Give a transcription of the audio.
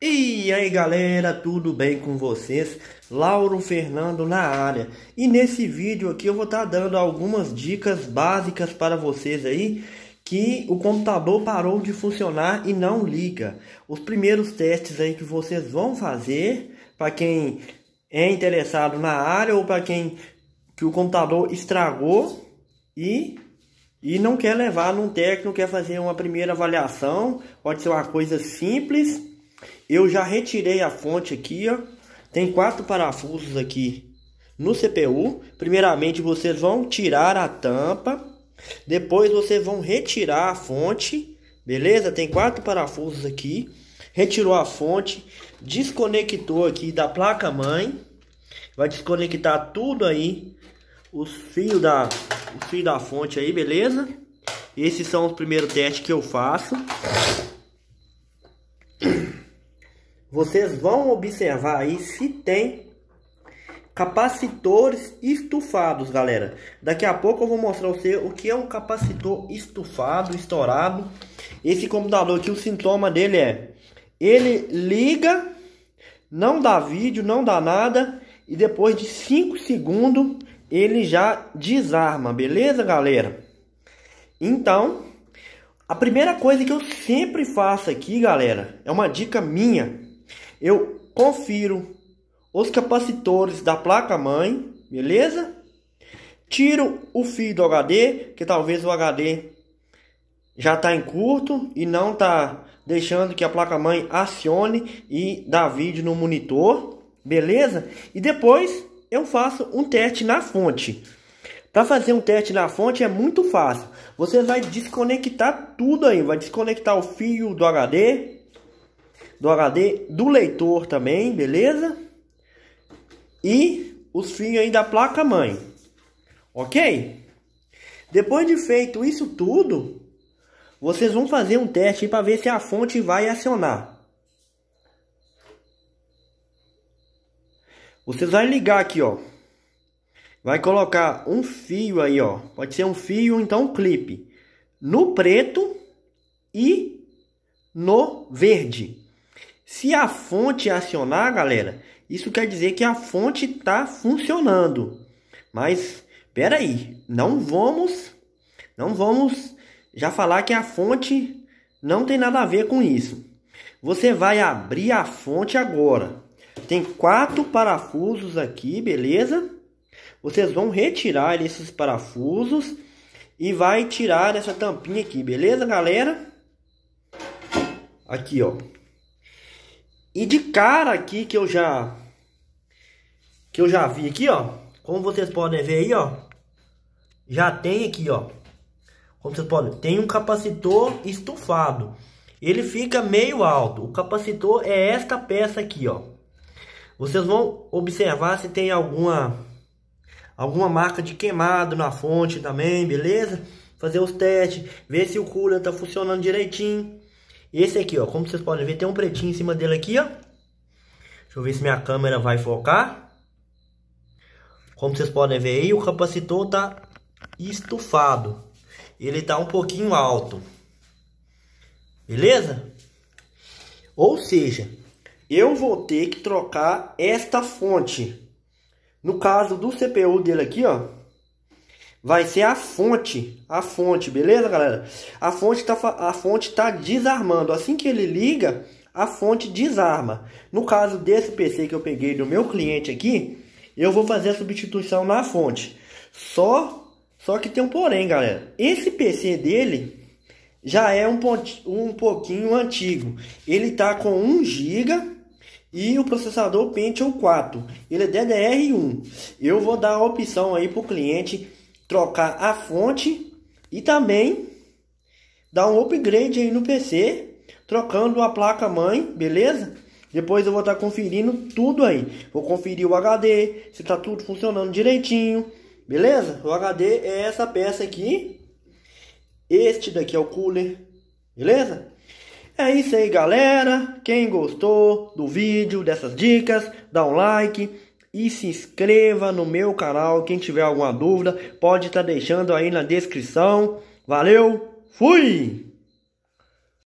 E aí galera, tudo bem com vocês? Lauro Fernando na área. E nesse vídeo aqui eu vou estar tá dando algumas dicas básicas para vocês aí que o computador parou de funcionar e não liga. Os primeiros testes aí que vocês vão fazer para quem é interessado na área ou para quem que o computador estragou e e não quer levar num técnico, quer fazer uma primeira avaliação, pode ser uma coisa simples eu já retirei a fonte aqui, ó. Tem quatro parafusos aqui no CPU. Primeiramente, vocês vão tirar a tampa. Depois, vocês vão retirar a fonte. Beleza? Tem quatro parafusos aqui. Retirou a fonte. Desconectou aqui da placa mãe. Vai desconectar tudo aí. Os fios da, os fios da fonte aí, beleza? Esses são os primeiros testes que eu faço vocês vão observar aí se tem capacitores estufados, galera. Daqui a pouco eu vou mostrar você o que é um capacitor estufado, estourado. Esse computador aqui, o sintoma dele é... Ele liga, não dá vídeo, não dá nada. E depois de 5 segundos, ele já desarma, beleza, galera? Então, a primeira coisa que eu sempre faço aqui, galera, é uma dica minha eu confiro os capacitores da placa-mãe, beleza? Tiro o fio do HD, que talvez o HD já está em curto e não está deixando que a placa-mãe acione e dá vídeo no monitor, beleza? E depois eu faço um teste na fonte. Para fazer um teste na fonte é muito fácil. Você vai desconectar tudo aí, vai desconectar o fio do HD, do HD do leitor também, beleza? E os fios aí da placa mãe. OK? Depois de feito isso tudo, vocês vão fazer um teste para ver se a fonte vai acionar. Vocês vão ligar aqui, ó. Vai colocar um fio aí, ó. Pode ser um fio ou então um clipe. No preto e no verde. Se a fonte acionar, galera, isso quer dizer que a fonte está funcionando. Mas peraí, não vamos, não vamos já falar que a fonte não tem nada a ver com isso. Você vai abrir a fonte agora. Tem quatro parafusos aqui, beleza? Vocês vão retirar esses parafusos e vai tirar essa tampinha aqui, beleza, galera? Aqui, ó. E de cara aqui que eu já que eu já vi aqui, ó, como vocês podem ver aí, ó, já tem aqui, ó, como vocês podem, tem um capacitor estufado. Ele fica meio alto. O capacitor é esta peça aqui, ó. Vocês vão observar se tem alguma alguma marca de queimado na fonte também, beleza? Fazer os testes, ver se o cooler tá funcionando direitinho. Esse aqui, ó, como vocês podem ver, tem um pretinho em cima dele aqui, ó. Deixa eu ver se minha câmera vai focar. Como vocês podem ver aí, o capacitor tá estufado. Ele tá um pouquinho alto. Beleza? Ou seja, eu vou ter que trocar esta fonte. No caso do CPU dele aqui, ó, vai ser a fonte, a fonte, beleza, galera? A fonte tá, a fonte tá desarmando. Assim que ele liga, a fonte desarma. No caso desse PC que eu peguei do meu cliente aqui, eu vou fazer a substituição na fonte. Só, só que tem um porém, galera. Esse PC dele já é um, um pouquinho antigo. Ele tá com 1 GB e o processador Pentium 4. Ele é DDR1. Eu vou dar a opção aí para o cliente trocar a fonte e também dar um upgrade aí no PC, trocando a placa mãe, beleza? Depois eu vou estar tá conferindo tudo aí. Vou conferir o HD, se tá tudo funcionando direitinho, beleza? O HD é essa peça aqui. Este daqui é o cooler, beleza? É isso aí, galera. Quem gostou do vídeo, dessas dicas, dá um like e se inscreva no meu canal. Quem tiver alguma dúvida, pode estar tá deixando aí na descrição. Valeu, fui!